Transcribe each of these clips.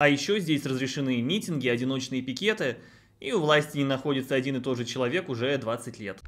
А еще здесь разрешены митинги, одиночные пикеты, и у власти не находится один и тот же человек уже 20 лет.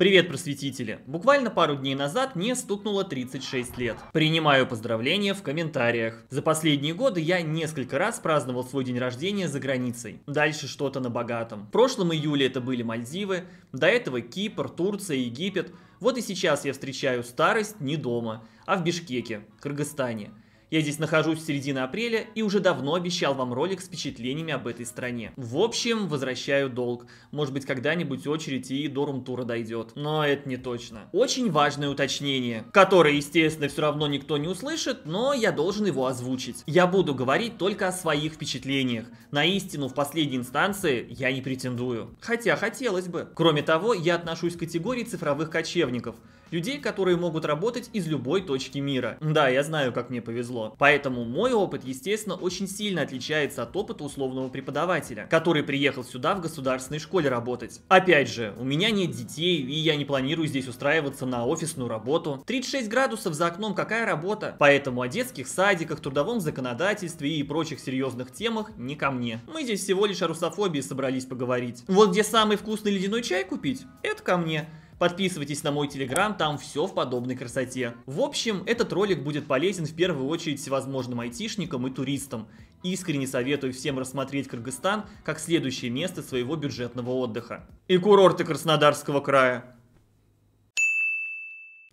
Привет, просветители! Буквально пару дней назад мне стукнуло 36 лет. Принимаю поздравления в комментариях. За последние годы я несколько раз праздновал свой день рождения за границей. Дальше что-то на богатом. В прошлом июле это были Мальдивы, до этого Кипр, Турция, Египет. Вот и сейчас я встречаю старость не дома, а в Бишкеке, Кыргызстане. Я здесь нахожусь в середине апреля и уже давно обещал вам ролик с впечатлениями об этой стране. В общем, возвращаю долг. Может быть, когда-нибудь очередь и до румтура дойдет. Но это не точно. Очень важное уточнение, которое, естественно, все равно никто не услышит, но я должен его озвучить. Я буду говорить только о своих впечатлениях. На истину в последней инстанции я не претендую. Хотя хотелось бы. Кроме того, я отношусь к категории цифровых кочевников – людей, которые могут работать из любой точки мира. Да, я знаю, как мне повезло. Поэтому мой опыт, естественно, очень сильно отличается от опыта условного преподавателя, который приехал сюда в государственной школе работать. Опять же, у меня нет детей, и я не планирую здесь устраиваться на офисную работу. 36 градусов за окном, какая работа? Поэтому о детских садиках, трудовом законодательстве и прочих серьезных темах не ко мне. Мы здесь всего лишь о русофобии собрались поговорить. Вот где самый вкусный ледяной чай купить? Это ко мне. Подписывайтесь на мой телеграм, там все в подобной красоте. В общем, этот ролик будет полезен в первую очередь всевозможным айтишникам и туристам. Искренне советую всем рассмотреть Кыргызстан как следующее место своего бюджетного отдыха. И курорты Краснодарского края.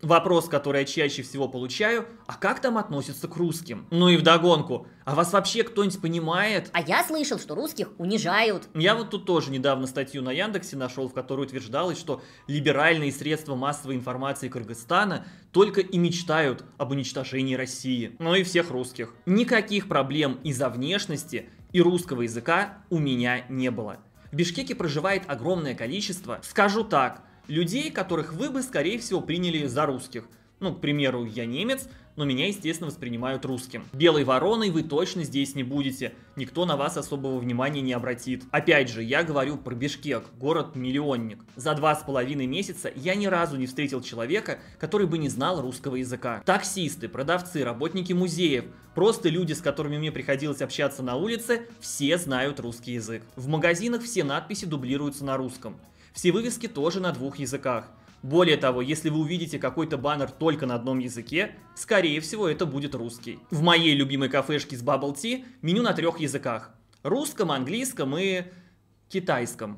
Вопрос, который я чаще всего получаю, а как там относятся к русским? Ну и вдогонку, а вас вообще кто-нибудь понимает? А я слышал, что русских унижают. Я вот тут тоже недавно статью на Яндексе нашел, в которой утверждалось, что либеральные средства массовой информации Кыргызстана только и мечтают об уничтожении России, но ну и всех русских. Никаких проблем из-за внешности и русского языка у меня не было. В Бишкеке проживает огромное количество, скажу так, людей, которых вы бы, скорее всего, приняли за русских. Ну, к примеру, я немец, но меня, естественно, воспринимают русским. Белой вороной вы точно здесь не будете, никто на вас особого внимания не обратит. Опять же, я говорю про Бишкек, город-миллионник. За два с половиной месяца я ни разу не встретил человека, который бы не знал русского языка. Таксисты, продавцы, работники музеев, просто люди, с которыми мне приходилось общаться на улице, все знают русский язык. В магазинах все надписи дублируются на русском. Все вывески тоже на двух языках. Более того, если вы увидите какой-то баннер только на одном языке, скорее всего это будет русский. В моей любимой кафешке с Bubble Tea меню на трех языках. Русском, английском и китайском.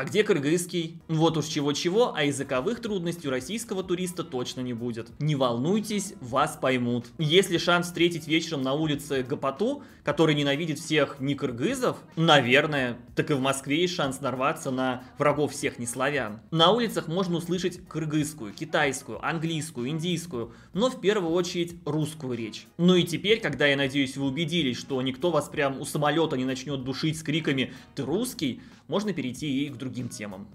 А где кыргызский? Вот уж чего-чего, а языковых трудностей у российского туриста точно не будет. Не волнуйтесь, вас поймут. Если шанс встретить вечером на улице Гапоту, который ненавидит всех не кыргызов, наверное, так и в Москве есть шанс нарваться на врагов всех неславян. На улицах можно услышать кыргызскую, китайскую, английскую, индийскую, но в первую очередь русскую речь. Ну и теперь, когда, я надеюсь, вы убедились, что никто вас прям у самолета не начнет душить с криками «ты русский», можно перейти и к другим другим темам.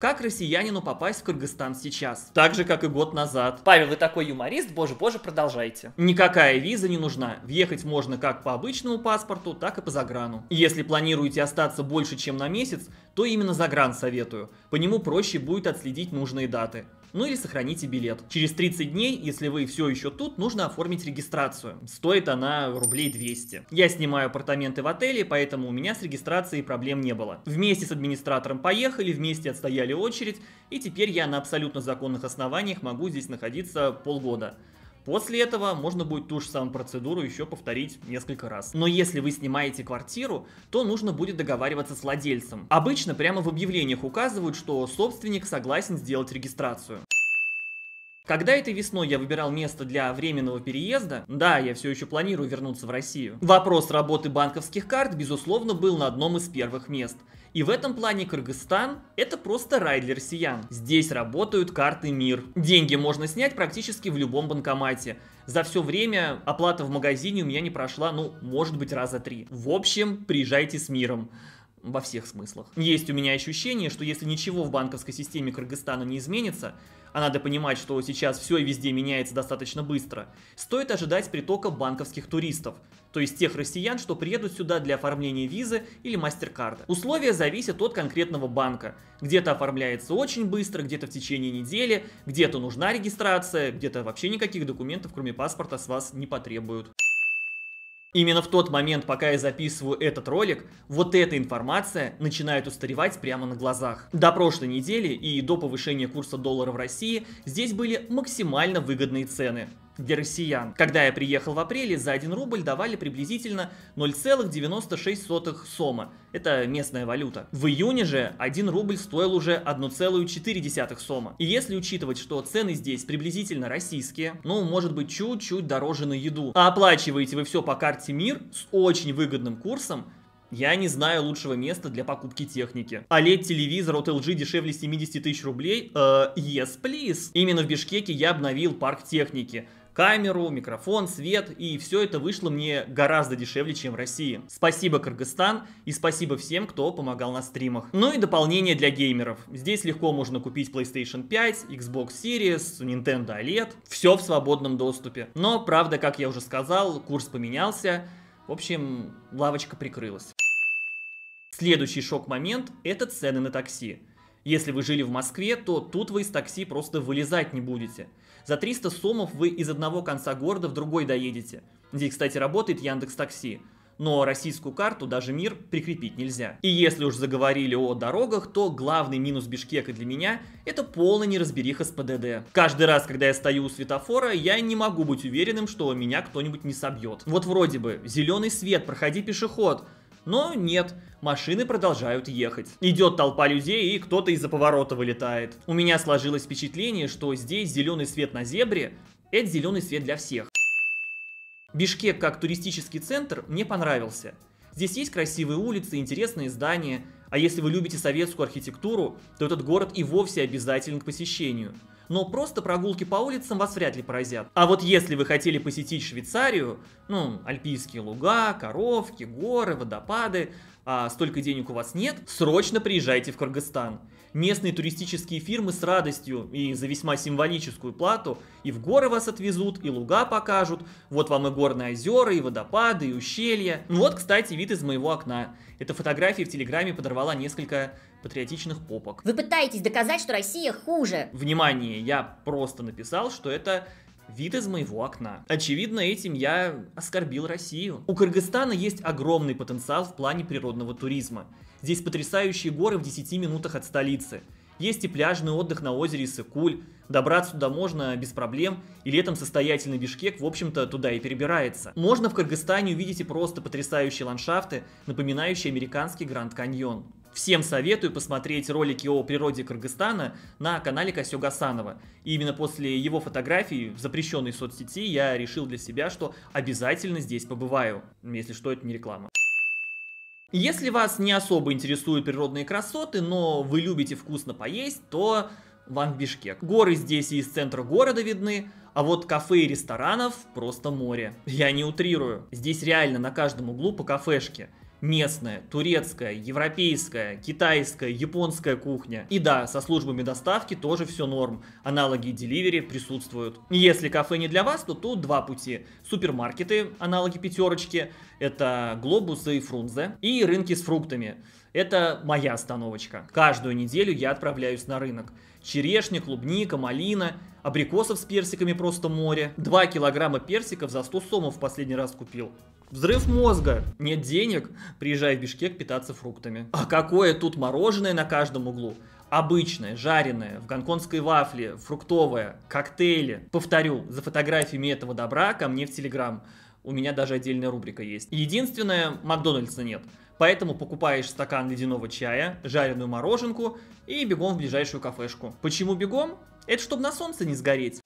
Как россиянину попасть в Кыргызстан сейчас? Так же, как и год назад. Павел, вы такой юморист, боже-боже, продолжайте. Никакая виза не нужна. Въехать можно как по обычному паспорту, так и по заграну. Если планируете остаться больше, чем на месяц, то именно загран советую. По нему проще будет отследить нужные даты ну или сохраните билет. Через 30 дней, если вы все еще тут, нужно оформить регистрацию. Стоит она рублей 200. Я снимаю апартаменты в отеле, поэтому у меня с регистрацией проблем не было. Вместе с администратором поехали, вместе отстояли очередь, и теперь я на абсолютно законных основаниях могу здесь находиться полгода. После этого можно будет ту же самую процедуру еще повторить несколько раз. Но если вы снимаете квартиру, то нужно будет договариваться с владельцем. Обычно прямо в объявлениях указывают, что собственник согласен сделать регистрацию. Когда этой весной я выбирал место для временного переезда, да, я все еще планирую вернуться в Россию, вопрос работы банковских карт, безусловно, был на одном из первых мест – и в этом плане Кыргызстан это просто рай для россиян. Здесь работают карты МИР. Деньги можно снять практически в любом банкомате. За все время оплата в магазине у меня не прошла, ну, может быть, раза три. В общем, приезжайте с миром во всех смыслах. Есть у меня ощущение, что если ничего в банковской системе Кыргызстана не изменится, а надо понимать, что сейчас все и везде меняется достаточно быстро, стоит ожидать притока банковских туристов, то есть тех россиян, что приедут сюда для оформления визы или мастер-карда. Условия зависят от конкретного банка. Где-то оформляется очень быстро, где-то в течение недели, где-то нужна регистрация, где-то вообще никаких документов, кроме паспорта, с вас не потребуют. Именно в тот момент, пока я записываю этот ролик, вот эта информация начинает устаревать прямо на глазах. До прошлой недели и до повышения курса доллара в России здесь были максимально выгодные цены для россиян. Когда я приехал в апреле, за 1 рубль давали приблизительно 0,96 сома. Это местная валюта. В июне же 1 рубль стоил уже 1,4 сома. И если учитывать, что цены здесь приблизительно российские, ну, может быть, чуть-чуть дороже на еду, а оплачиваете вы все по карте МИР с очень выгодным курсом, я не знаю лучшего места для покупки техники. OLED-телевизор от LG дешевле 70 тысяч рублей? Uh, yes, please. Именно в Бишкеке я обновил парк техники камеру, микрофон, свет, и все это вышло мне гораздо дешевле, чем в России. Спасибо, Кыргызстан, и спасибо всем, кто помогал на стримах. Ну и дополнение для геймеров. Здесь легко можно купить PlayStation 5, Xbox Series, Nintendo OLED, все в свободном доступе. Но, правда, как я уже сказал, курс поменялся, в общем, лавочка прикрылась. Следующий шок-момент – это цены на такси. Если вы жили в Москве, то тут вы из такси просто вылезать не будете. За 300 сомов вы из одного конца города в другой доедете. Здесь, кстати, работает Яндекс Такси. Но российскую карту даже мир прикрепить нельзя. И если уж заговорили о дорогах, то главный минус Бишкека для меня – это полная неразбериха с ПДД. Каждый раз, когда я стою у светофора, я не могу быть уверенным, что меня кто-нибудь не собьет. Вот вроде бы, зеленый свет, проходи пешеход – но нет, машины продолжают ехать. Идет толпа людей, и кто-то из-за поворота вылетает. У меня сложилось впечатление, что здесь зеленый свет на зебре – это зеленый свет для всех. Бишкек как туристический центр мне понравился. Здесь есть красивые улицы, интересные здания – а если вы любите советскую архитектуру, то этот город и вовсе обязателен к посещению. Но просто прогулки по улицам вас вряд ли поразят. А вот если вы хотели посетить Швейцарию, ну, альпийские луга, коровки, горы, водопады, а столько денег у вас нет, срочно приезжайте в Кыргызстан местные туристические фирмы с радостью и за весьма символическую плату и в горы вас отвезут, и луга покажут. Вот вам и горные озера, и водопады, и ущелья. Ну вот, кстати, вид из моего окна. Эта фотография в Телеграме подорвала несколько патриотичных попок. Вы пытаетесь доказать, что Россия хуже. Внимание, я просто написал, что это вид из моего окна. Очевидно, этим я оскорбил Россию. У Кыргызстана есть огромный потенциал в плане природного туризма. Здесь потрясающие горы в 10 минутах от столицы. Есть и пляжный отдых на озере Сыкуль. Добраться туда можно без проблем, и летом состоятельный Бишкек, в общем-то, туда и перебирается. Можно в Кыргызстане увидеть и просто потрясающие ландшафты, напоминающие американский Гранд Каньон. Всем советую посмотреть ролики о природе Кыргызстана на канале Косё Гасанова. И именно после его фотографии в запрещенной соцсети я решил для себя, что обязательно здесь побываю. Если что, это не реклама. Если вас не особо интересуют природные красоты, но вы любите вкусно поесть, то вам Бишкек. Горы здесь и из центра города видны, а вот кафе и ресторанов просто море. Я не утрирую. Здесь реально на каждом углу по кафешке местная, турецкая, европейская, китайская, японская кухня. И да, со службами доставки тоже все норм. Аналоги Delivery присутствуют. Если кафе не для вас, то тут два пути. Супермаркеты, аналоги пятерочки, это глобусы и фрунзе, и рынки с фруктами. Это моя остановочка. Каждую неделю я отправляюсь на рынок. Черешня, клубника, малина, абрикосов с персиками просто море. Два килограмма персиков за 100 сомов в последний раз купил. Взрыв мозга. Нет денег, приезжай в Бишкек питаться фруктами. А какое тут мороженое на каждом углу? Обычное, жареное, в гонконгской вафле, фруктовое, коктейли. Повторю, за фотографиями этого добра ко мне в Телеграм. У меня даже отдельная рубрика есть. Единственное, Макдональдса нет. Поэтому покупаешь стакан ледяного чая, жареную мороженку и бегом в ближайшую кафешку. Почему бегом? Это чтобы на солнце не сгореть.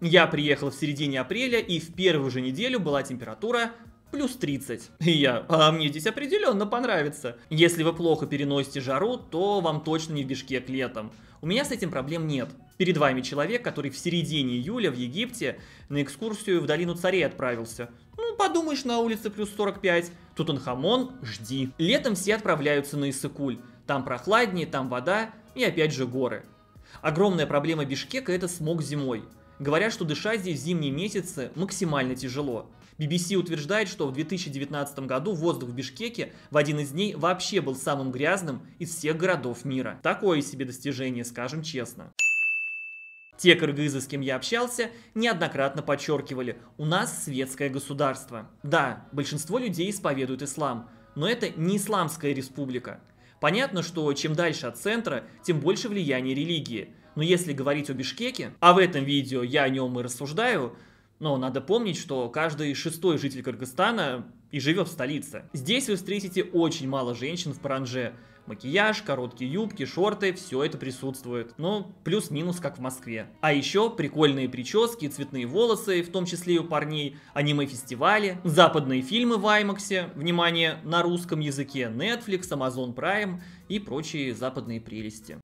Я приехал в середине апреля, и в первую же неделю была температура плюс 30. И я, а мне здесь определенно понравится. Если вы плохо переносите жару, то вам точно не в Бишкек летом. У меня с этим проблем нет. Перед вами человек, который в середине июля в Египте на экскурсию в долину царей отправился. Ну, подумаешь, на улице плюс 45. Тутанхамон, жди. Летом все отправляются на Исыкуль. Там прохладнее, там вода и опять же горы. Огромная проблема Бишкека – это смог зимой. Говорят, что дышать здесь в зимние месяцы максимально тяжело. BBC утверждает, что в 2019 году воздух в Бишкеке в один из дней вообще был самым грязным из всех городов мира. Такое себе достижение, скажем честно. Те кыргызы, с кем я общался, неоднократно подчеркивали, у нас светское государство. Да, большинство людей исповедуют ислам, но это не исламская республика. Понятно, что чем дальше от центра, тем больше влияние религии – но если говорить о Бишкеке, а в этом видео я о нем и рассуждаю, но надо помнить, что каждый шестой житель Кыргызстана и живет в столице. Здесь вы встретите очень мало женщин в паранже. Макияж, короткие юбки, шорты, все это присутствует. Но ну, плюс-минус, как в Москве. А еще прикольные прически, цветные волосы, в том числе и у парней, аниме-фестивали, западные фильмы в Аймаксе, внимание, на русском языке Netflix, Amazon Prime и прочие западные прелести.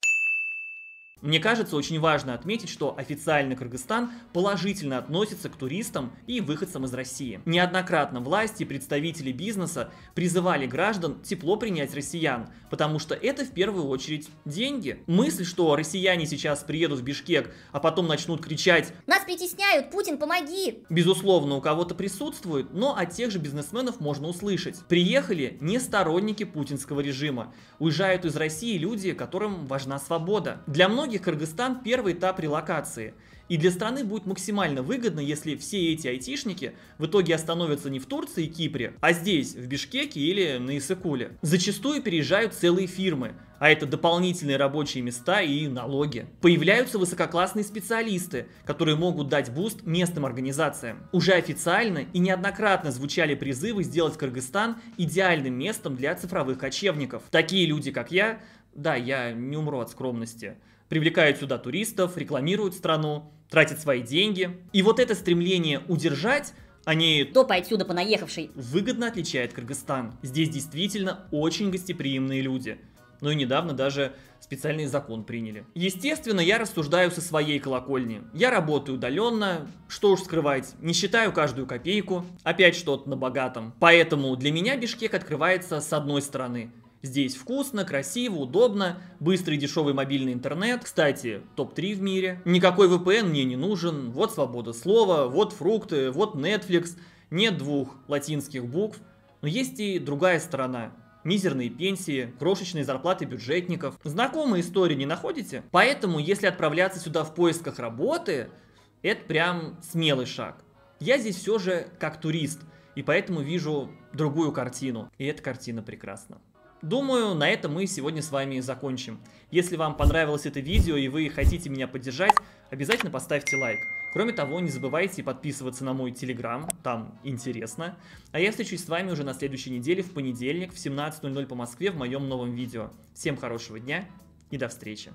Мне кажется, очень важно отметить, что официально Кыргызстан положительно относится к туристам и выходцам из России. Неоднократно власти и представители бизнеса призывали граждан тепло принять россиян, потому что это в первую очередь деньги. Мысль, что россияне сейчас приедут в Бишкек, а потом начнут кричать «Нас притесняют, Путин, помоги!» Безусловно, у кого-то присутствует, но от тех же бизнесменов можно услышать. Приехали не сторонники путинского режима. Уезжают из России люди, которым важна свобода. Для многих многих Кыргызстан первый этап релокации. И для страны будет максимально выгодно, если все эти айтишники в итоге остановятся не в Турции и Кипре, а здесь, в Бишкеке или на Исыкуле. Зачастую переезжают целые фирмы, а это дополнительные рабочие места и налоги. Появляются высококлассные специалисты, которые могут дать буст местным организациям. Уже официально и неоднократно звучали призывы сделать Кыргызстан идеальным местом для цифровых кочевников. Такие люди, как я, да, я не умру от скромности, привлекают сюда туристов, рекламируют страну, тратят свои деньги. И вот это стремление удержать они... А Топа отсюда понаехавший. Выгодно отличает Кыргызстан. Здесь действительно очень гостеприимные люди. Ну и недавно даже специальный закон приняли. Естественно, я рассуждаю со своей колокольни. Я работаю удаленно, что уж скрывать, не считаю каждую копейку, опять что-то на богатом. Поэтому для меня Бишкек открывается с одной стороны – Здесь вкусно, красиво, удобно, быстрый дешевый мобильный интернет, кстати, топ-3 в мире. Никакой VPN мне не нужен, вот свобода слова, вот фрукты, вот Netflix, нет двух латинских букв. Но есть и другая сторона. Мизерные пенсии, крошечные зарплаты бюджетников. Знакомые истории не находите? Поэтому, если отправляться сюда в поисках работы, это прям смелый шаг. Я здесь все же как турист, и поэтому вижу другую картину. И эта картина прекрасна. Думаю, на этом мы сегодня с вами закончим. Если вам понравилось это видео и вы хотите меня поддержать, обязательно поставьте лайк. Кроме того, не забывайте подписываться на мой телеграм, там интересно. А я встречусь с вами уже на следующей неделе в понедельник в 17.00 по Москве в моем новом видео. Всем хорошего дня и до встречи.